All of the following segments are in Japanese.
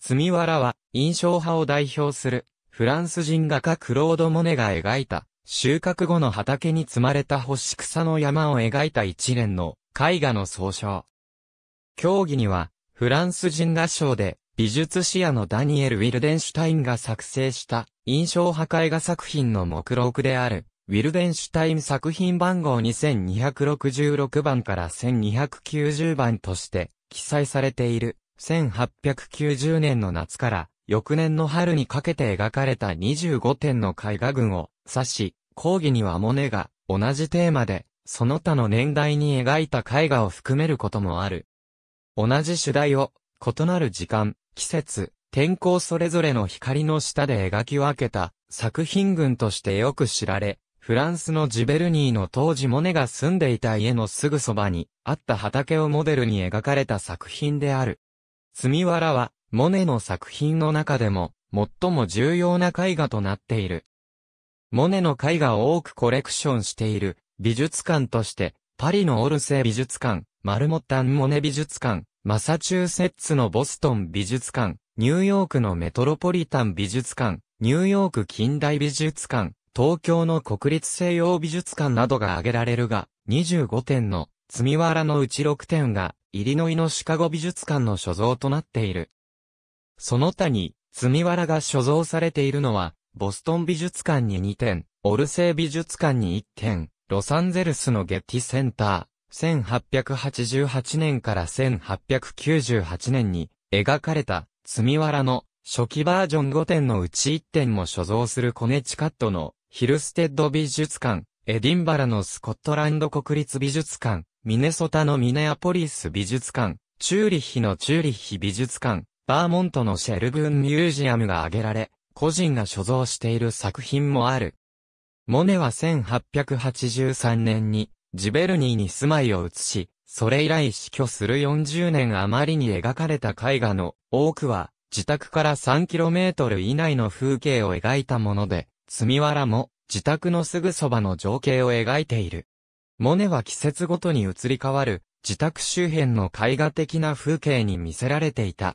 積ミワは、印象派を代表する、フランス人画家クロード・モネが描いた、収穫後の畑に積まれた干し草の山を描いた一連の絵画の総称。競技には、フランス人合唱で、美術視野のダニエル・ウィルデンシュタインが作成した印象破壊画作品の目録である、ウィルデンシュタイン作品番号2266番から1290番として記載されている1890年の夏から翌年の春にかけて描かれた25点の絵画群を指し、講義にはモネが同じテーマでその他の年代に描いた絵画を含めることもある。同じ主題を異なる時間、季節、天候それぞれの光の下で描き分けた作品群としてよく知られ、フランスのジベルニーの当時モネが住んでいた家のすぐそばにあった畑をモデルに描かれた作品である。わらは、モネの作品の中でも、最も重要な絵画となっている。モネの絵画を多くコレクションしている、美術館として、パリのオルセー美術館、マルモタン・モネ美術館、マサチューセッツのボストン美術館、ニューヨークのメトロポリタン美術館、ニューヨーク近代美術館、東京の国立西洋美術館などが挙げられるが、25点の、積みわらのうち6点が、イリノイのシカゴ美術館の所蔵となっている。その他に、積わらが所蔵されているのは、ボストン美術館に2点、オルセイ美術館に1点、ロサンゼルスのゲッティセンター、1888年から1898年に描かれた、積わらの初期バージョン5点のうち1点も所蔵するコネチカットのヒルステッド美術館、エディンバラのスコットランド国立美術館、ミネソタのミネアポリス美術館、チューリッヒのチューリッヒ美術館、バーモントのシェルブーンミュージアムが挙げられ、個人が所蔵している作品もある。モネは1883年に、ジベルニーに住まいを移し、それ以来死去する40年余りに描かれた絵画の多くは、自宅から 3km 以内の風景を描いたもので、積み藁も自宅のすぐそばの情景を描いている。モネは季節ごとに移り変わる、自宅周辺の絵画的な風景に見せられていた。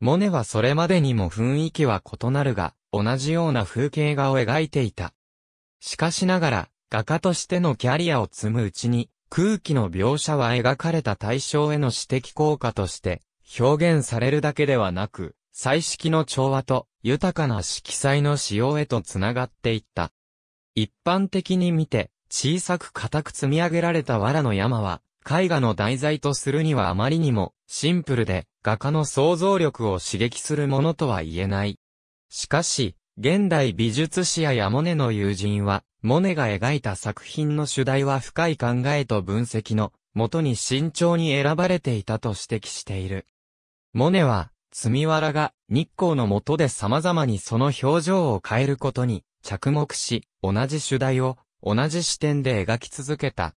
モネはそれまでにも雰囲気は異なるが、同じような風景画を描いていた。しかしながら、画家としてのキャリアを積むうちに、空気の描写は描かれた対象への指摘効果として、表現されるだけではなく、彩色の調和と豊かな色彩の使用へとつながっていった。一般的に見て、小さく固く積み上げられた藁の山は、絵画の題材とするにはあまりにも、シンプルで、画家の想像力を刺激するものとは言えない。しかし、現代美術史ややモネの友人は、モネが描いた作品の主題は深い考えと分析の、もとに慎重に選ばれていたと指摘している。モネは、積み藁が日光のもとで様々にその表情を変えることに着目し、同じ主題を同じ視点で描き続けた。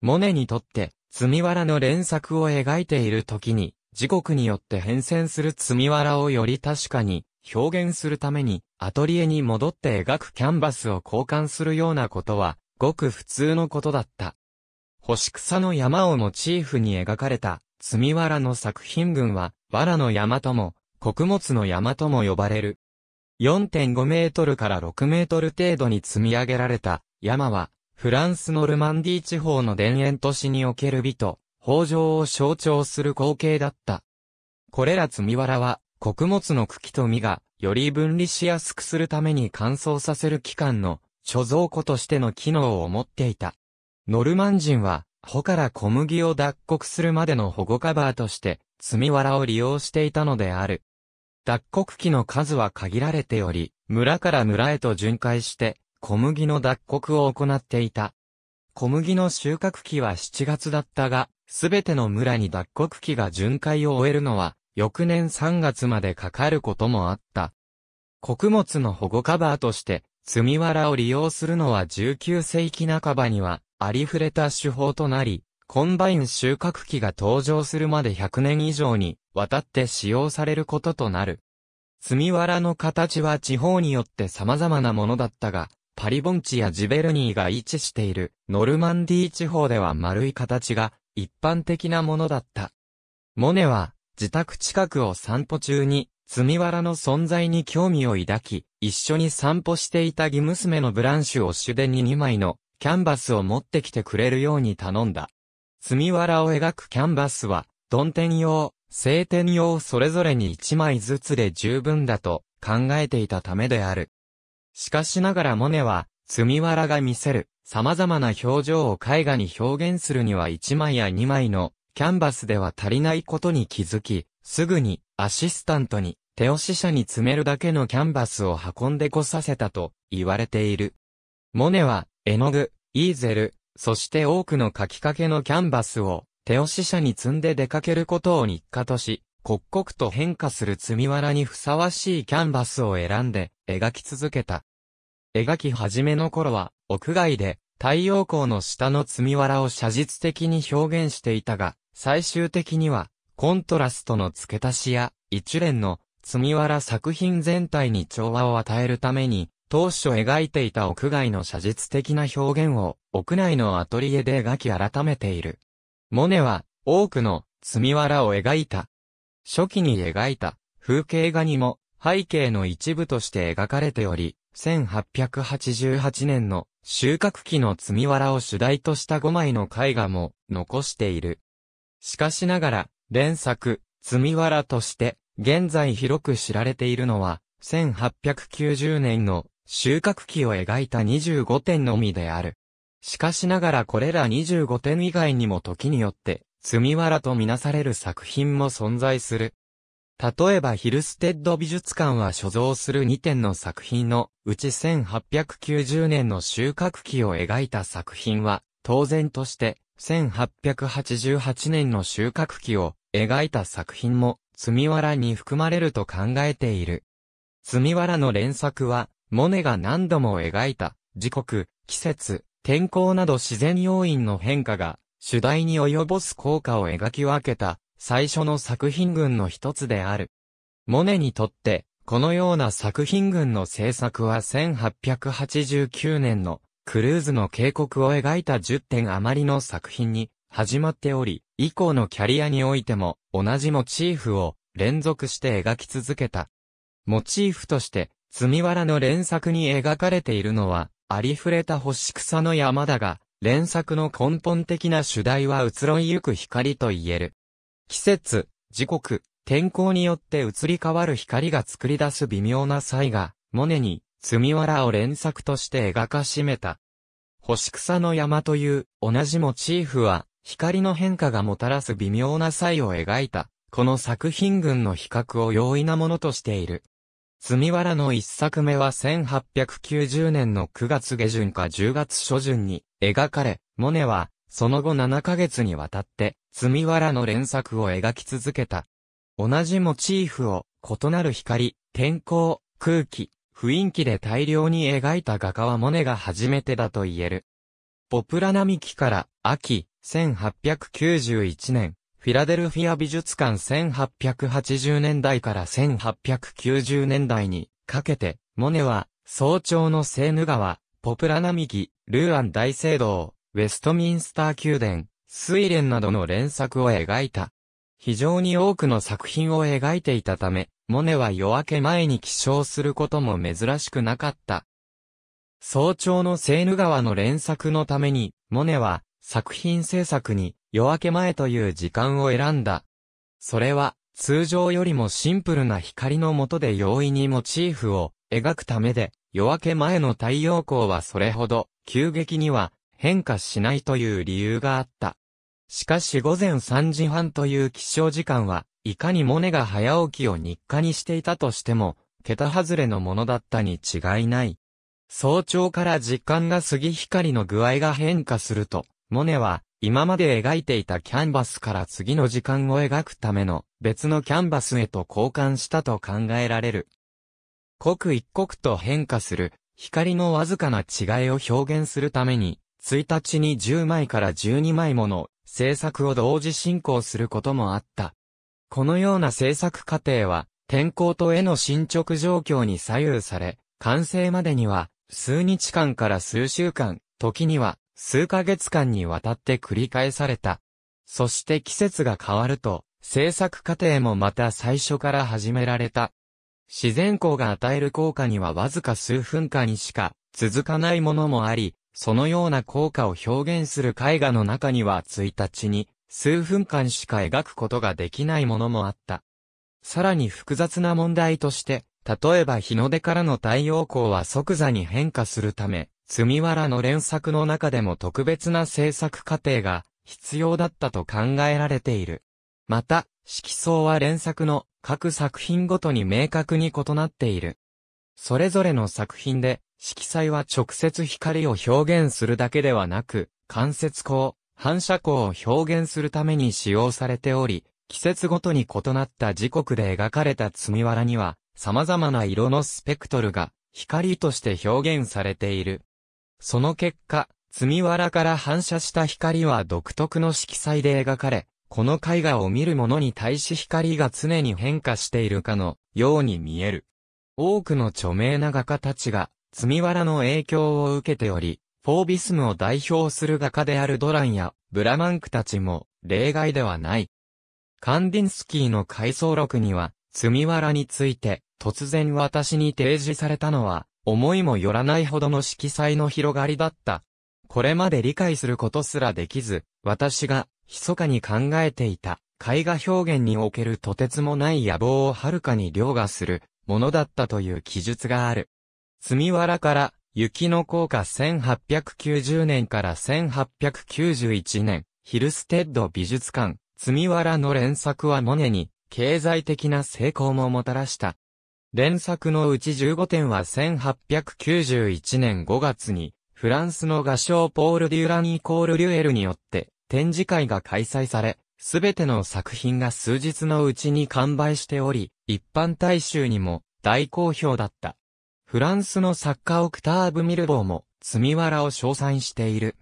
モネにとって、罪らの連作を描いている時に、時刻によって変遷する罪らをより確かに表現するために、アトリエに戻って描くキャンバスを交換するようなことは、ごく普通のことだった。星草の山をモチーフに描かれた、罪らの作品群は、藁の山とも、穀物の山とも呼ばれる。4.5メートルから6メートル程度に積み上げられた山は、フランスのルマンディ地方の田園都市における美と、豊穣を象徴する光景だった。これら積み藁は、穀物の茎と実が、より分離しやすくするために乾燥させる器官の貯蔵庫としての機能を持っていた。ノルマン人は、穂から小麦を脱穀するまでの保護カバーとして、積み藁を利用していたのである。脱穀機の数は限られており、村から村へと巡回して、小麦の脱穀を行っていた。小麦の収穫期は7月だったが、すべての村に脱穀期が巡回を終えるのは、翌年3月までかかることもあった。穀物の保護カバーとして、積みらを利用するのは19世紀半ばには、ありふれた手法となり、コンバイン収穫期が登場するまで100年以上にわたって使用されることとなる。積みらの形は地方によって様々なものだったが、パリボン地やジベルニーが位置しているノルマンディー地方では丸い形が一般的なものだった。モネは自宅近くを散歩中に積みわらの存在に興味を抱き、一緒に散歩していた義娘のブランシュを主殿に2枚のキャンバスを持ってきてくれるように頼んだ。積みわらを描くキャンバスは、ドンテン用、晴天用それぞれに1枚ずつで十分だと考えていたためである。しかしながらモネは、積みわらが見せる、様々な表情を絵画に表現するには1枚や2枚の、キャンバスでは足りないことに気づき、すぐに、アシスタントに、手押し車に詰めるだけのキャンバスを運んでこさせたと、言われている。モネは、絵の具、イーゼル、そして多くの描きかけのキャンバスを、手押し車に積んで出かけることを日課とし、刻々と変化する積みらにふさわしいキャンバスを選んで描き続けた。描き始めの頃は屋外で太陽光の下の積みらを写実的に表現していたが、最終的にはコントラストの付け足しや一連の積みら作品全体に調和を与えるために、当初描いていた屋外の写実的な表現を屋内のアトリエで描き改めている。モネは多くの積みらを描いた初期に描いた風景画にも背景の一部として描かれており、1888年の収穫期の積みらを主題とした5枚の絵画も残している。しかしながら、連作、積みらとして、現在広く知られているのは、1890年の収穫期を描いた25点のみである。しかしながらこれら25点以外にも時によって、積わらとみなされる作品も存在する。例えばヒルステッド美術館は所蔵する2点の作品のうち1890年の収穫期を描いた作品は当然として1888年の収穫期を描いた作品も積わらに含まれると考えている。積わらの連作はモネが何度も描いた時刻、季節、天候など自然要因の変化が主題に及ぼす効果を描き分けた最初の作品群の一つである。モネにとって、このような作品群の制作は1889年のクルーズの警告を描いた10点余りの作品に始まっており、以降のキャリアにおいても同じモチーフを連続して描き続けた。モチーフとして、積みらの連作に描かれているのは、ありふれた星草の山だが、連作の根本的な主題は移ろいゆく光と言える。季節、時刻、天候によって移り変わる光が作り出す微妙な差異が、モネに、積わらを連作として描かしめた。星草の山という、同じモチーフは、光の変化がもたらす微妙な差異を描いた、この作品群の比較を容易なものとしている。積わらの一作目は1890年の9月下旬か10月初旬に描かれ、モネは、その後7ヶ月にわたって、積わらの連作を描き続けた。同じモチーフを、異なる光、天候、空気、雰囲気で大量に描いた画家はモネが初めてだと言える。ポプラ並木から秋1891年、フィラデルフィア美術館1880年代から1890年代にかけて、モネは早朝のセーヌ川、ポプラ並木、ルーアン大聖堂、ウェストミンスター宮殿、スイレンなどの連作を描いた。非常に多くの作品を描いていたため、モネは夜明け前に起床することも珍しくなかった。早朝のセーヌ川の連作のために、モネは作品制作に夜明け前という時間を選んだ。それは通常よりもシンプルな光の下で容易にモチーフを描くためで、夜明け前の太陽光はそれほど急激には変化しないという理由があった。しかし午前3時半という起床時間は、いかにモネが早起きを日課にしていたとしても、桁外れのものだったに違いない。早朝から実感が過ぎ光の具合が変化すると、モネは今まで描いていたキャンバスから次の時間を描くための別のキャンバスへと交換したと考えられる。刻一刻と変化する光のわずかな違いを表現するために、1日に10枚から12枚もの制作を同時進行することもあった。このような制作過程は、天候と絵の進捗状況に左右され、完成までには、数日間から数週間、時には、数ヶ月間にわたって繰り返された。そして季節が変わると、制作過程もまた最初から始められた。自然光が与える効果にはわずか数分間にしか続かないものもあり、そのような効果を表現する絵画の中には1日に数分間しか描くことができないものもあった。さらに複雑な問題として、例えば日の出からの太陽光は即座に変化するため、積らの連作の中でも特別な制作過程が必要だったと考えられている。また、色相は連作の各作品ごとに明確に異なっている。それぞれの作品で、色彩は直接光を表現するだけではなく、間接光、反射光を表現するために使用されており、季節ごとに異なった時刻で描かれた積わらには、様々な色のスペクトルが、光として表現されている。その結果、積わらから反射した光は独特の色彩で描かれ、この絵画を見る者に対し光が常に変化しているかのように見える。多くの著名な画家たちが、積みらの影響を受けており、フォービスムを代表する画家であるドランやブラマンクたちも例外ではない。カンディンスキーの回想録には、積みらについて、突然私に提示されたのは、思いもよらないほどの色彩の広がりだった。これまで理解することすらできず、私が密かに考えていた、絵画表現におけるとてつもない野望をはるかに凌駕するものだったという記述がある。積みわらから、雪の効果1890年から1891年、ヒルステッド美術館、積みわらの連作はモネに、経済的な成功ももたらした。連作のうち15点は1891年5月に、フランスの画商ポール・デュラニー・コール・リュエルによって、展示会が開催され、すべての作品が数日のうちに完売しており、一般大衆にも大好評だった。フランスの作家オクターブ・ミルボーも、積わらを称賛している。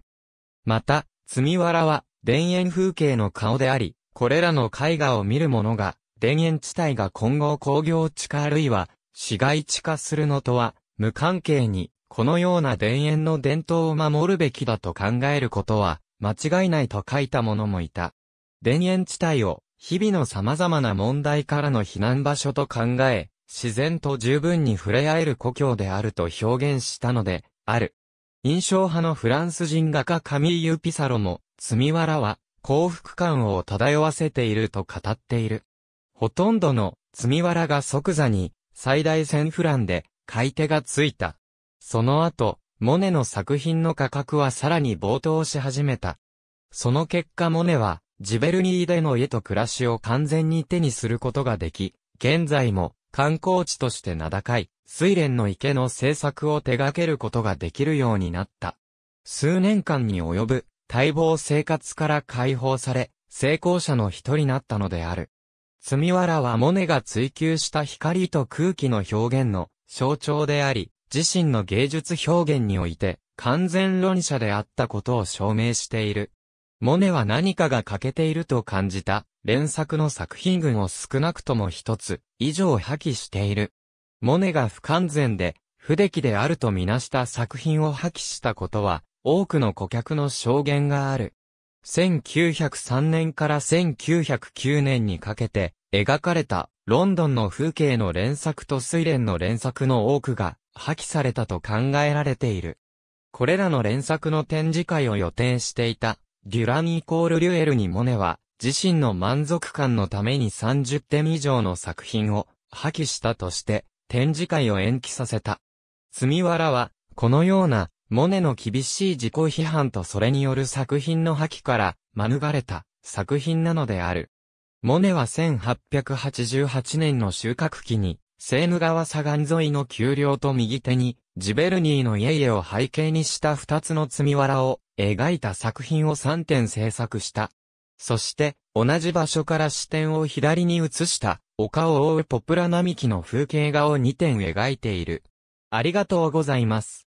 また、積わらは、田園風景の顔であり、これらの絵画を見る者が、田園地帯が今後工業地化あるいは、市街地化するのとは、無関係に、このような田園の伝統を守るべきだと考えることは、間違いないと書いた者もいた。田園地帯を日々の様々な問題からの避難場所と考え、自然と十分に触れ合える故郷であると表現したので、ある。印象派のフランス人画家カミーユ・ピサロも、罪わらは幸福感を漂わせていると語っている。ほとんどの罪わらが即座に最大1000フランで買い手がついた。その後、モネの作品の価格はさらに暴騰し始めた。その結果モネは、ジベルニーでの家と暮らしを完全に手にすることができ、現在も観光地として名高い、水蓮の池の制作を手掛けることができるようになった。数年間に及ぶ、待望生活から解放され、成功者の一人になったのである。積みわらはモネが追求した光と空気の表現の象徴であり、自身の芸術表現において、完全論者であったことを証明している。モネは何かが欠けていると感じた、連作の作品群を少なくとも一つ、以上破棄している。モネが不完全で、不出来であるとみなした作品を破棄したことは、多くの顧客の証言がある。1903年から1909年にかけて、描かれた、ロンドンの風景の連作と睡蓮の連作の多くが、破棄されたと考えられている。これらの連作の展示会を予定していた、デュランイコールリュエルにモネは、自身の満足感のために30点以上の作品を破棄したとして、展示会を延期させた。積わらは、このような、モネの厳しい自己批判とそれによる作品の破棄から免れた作品なのである。モネは1888年の収穫期にセーヌ川左岸沿いの丘陵と右手に、ジベルニーの家々を背景にした二つの積み藁を描いた作品を三点制作した。そして、同じ場所から視点を左に移した、丘を覆うポプラ並木の風景画を二点描いている。ありがとうございます。